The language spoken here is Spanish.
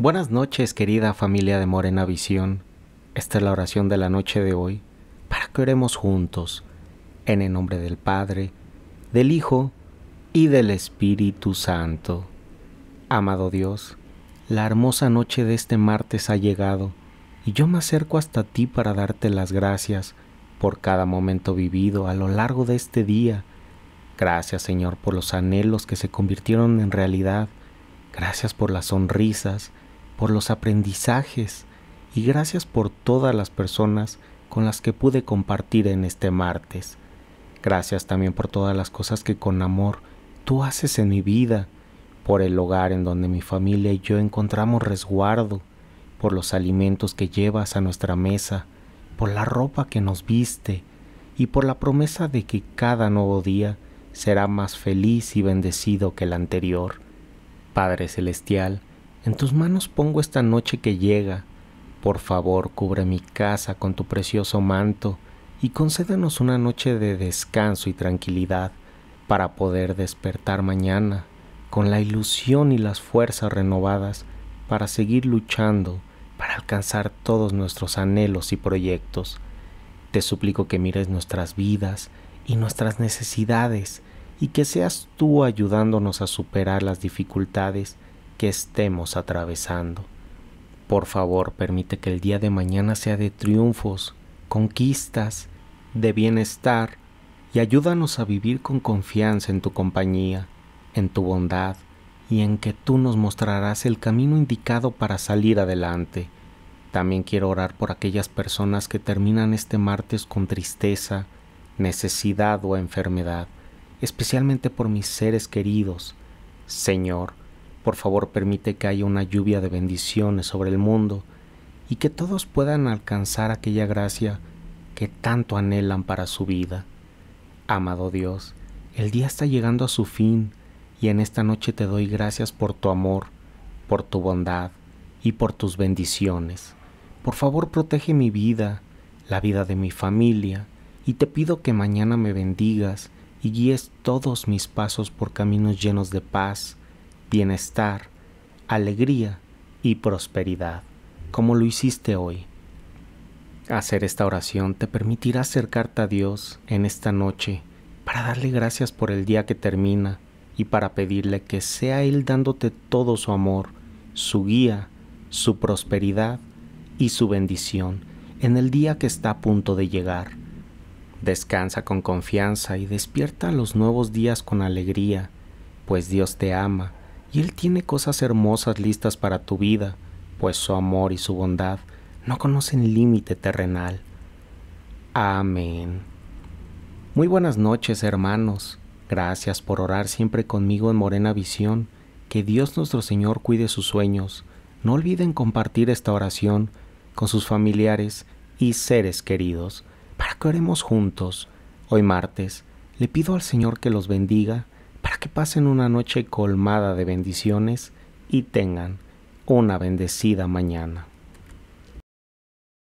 Buenas noches, querida familia de Morena Visión. Esta es la oración de la noche de hoy para que oremos juntos, en el nombre del Padre, del Hijo y del Espíritu Santo. Amado Dios, la hermosa noche de este martes ha llegado y yo me acerco hasta ti para darte las gracias por cada momento vivido a lo largo de este día. Gracias Señor por los anhelos que se convirtieron en realidad. Gracias por las sonrisas por los aprendizajes y gracias por todas las personas con las que pude compartir en este martes. Gracias también por todas las cosas que con amor tú haces en mi vida, por el hogar en donde mi familia y yo encontramos resguardo, por los alimentos que llevas a nuestra mesa, por la ropa que nos viste y por la promesa de que cada nuevo día será más feliz y bendecido que el anterior. Padre Celestial, en tus manos pongo esta noche que llega. Por favor, cubre mi casa con tu precioso manto y concédenos una noche de descanso y tranquilidad para poder despertar mañana con la ilusión y las fuerzas renovadas para seguir luchando, para alcanzar todos nuestros anhelos y proyectos. Te suplico que mires nuestras vidas y nuestras necesidades y que seas tú ayudándonos a superar las dificultades que estemos atravesando. Por favor, permite que el día de mañana sea de triunfos, conquistas, de bienestar, y ayúdanos a vivir con confianza en tu compañía, en tu bondad, y en que tú nos mostrarás el camino indicado para salir adelante. También quiero orar por aquellas personas que terminan este martes con tristeza, necesidad o enfermedad, especialmente por mis seres queridos. Señor, por favor, permite que haya una lluvia de bendiciones sobre el mundo y que todos puedan alcanzar aquella gracia que tanto anhelan para su vida. Amado Dios, el día está llegando a su fin y en esta noche te doy gracias por tu amor, por tu bondad y por tus bendiciones. Por favor, protege mi vida, la vida de mi familia, y te pido que mañana me bendigas y guíes todos mis pasos por caminos llenos de paz, bienestar, alegría y prosperidad, como lo hiciste hoy. Hacer esta oración te permitirá acercarte a Dios en esta noche para darle gracias por el día que termina y para pedirle que sea Él dándote todo su amor, su guía, su prosperidad y su bendición en el día que está a punto de llegar. Descansa con confianza y despierta los nuevos días con alegría, pues Dios te ama y Él tiene cosas hermosas listas para tu vida, pues su amor y su bondad no conocen límite terrenal. Amén. Muy buenas noches hermanos, gracias por orar siempre conmigo en Morena Visión, que Dios nuestro Señor cuide sus sueños. No olviden compartir esta oración con sus familiares y seres queridos, para que oremos juntos. Hoy martes, le pido al Señor que los bendiga, que pasen una noche colmada de bendiciones y tengan una bendecida mañana.